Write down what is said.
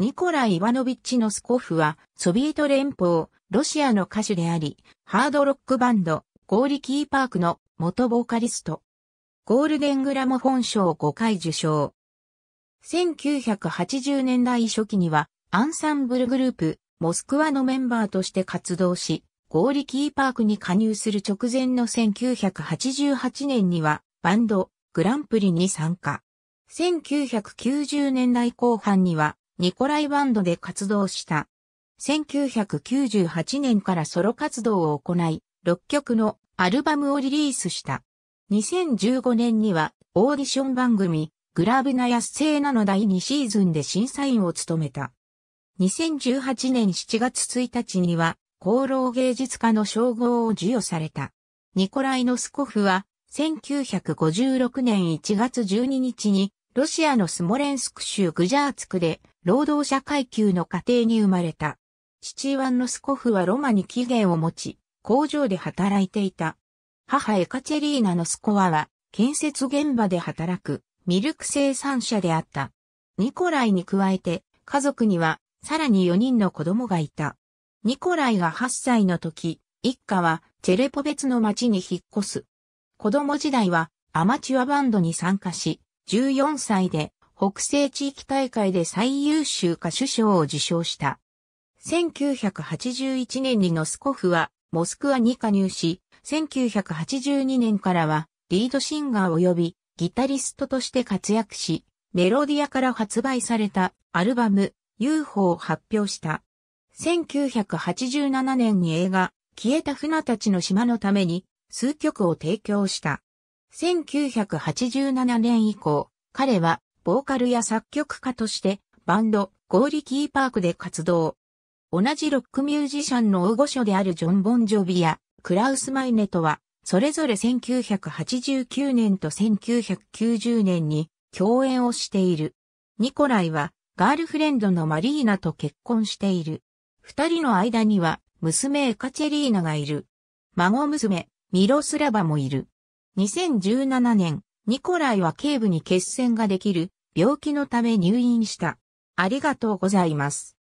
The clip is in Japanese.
ニコラ・イワノビッチノスコフは、ソビエト連邦、ロシアの歌手であり、ハードロックバンド、ゴーリキーパークの元ボーカリスト。ゴールデングラモフォン賞5回受賞。1980年代初期には、アンサンブルグループ、モスクワのメンバーとして活動し、ゴーリキーパークに加入する直前の1988年には、バンド、グランプリに参加。1990年代後半には、ニコライバンドで活動した。1998年からソロ活動を行い、6曲のアルバムをリリースした。2015年にはオーディション番組、グラブナヤスセーナの第2シーズンで審査員を務めた。2018年7月1日には、功労芸術家の称号を授与された。ニコライノスコフは、1956年1月12日に、ロシアのスモレンスク州グジャーツクで、労働者階級の家庭に生まれた。父ワンノスコフはロマに起源を持ち、工場で働いていた。母エカチェリーナのスコアは、建設現場で働く、ミルク生産者であった。ニコライに加えて、家族には、さらに4人の子供がいた。ニコライが8歳の時、一家は、チェレポ別の町に引っ越す。子供時代は、アマチュアバンドに参加し、14歳で、北西地域大会で最優秀歌手賞を受賞した。1981年にノスコフはモスクワに加入し、1982年からはリードシンガー及びギタリストとして活躍し、メロディアから発売されたアルバム UFO を発表した。1987年に映画消えた船たちの島のために数曲を提供した。1987年以降、彼はボーカルや作曲家として、バンド、ゴーリキーパークで活動。同じロックミュージシャンの大御所であるジョン・ボン・ジョビや、クラウス・マイネとは、それぞれ1989年と1990年に共演をしている。ニコライは、ガールフレンドのマリーナと結婚している。二人の間には、娘エカチェリーナがいる。孫娘、ミロスラバもいる。2017年、ニコライは警部に血栓ができる病気のため入院した。ありがとうございます。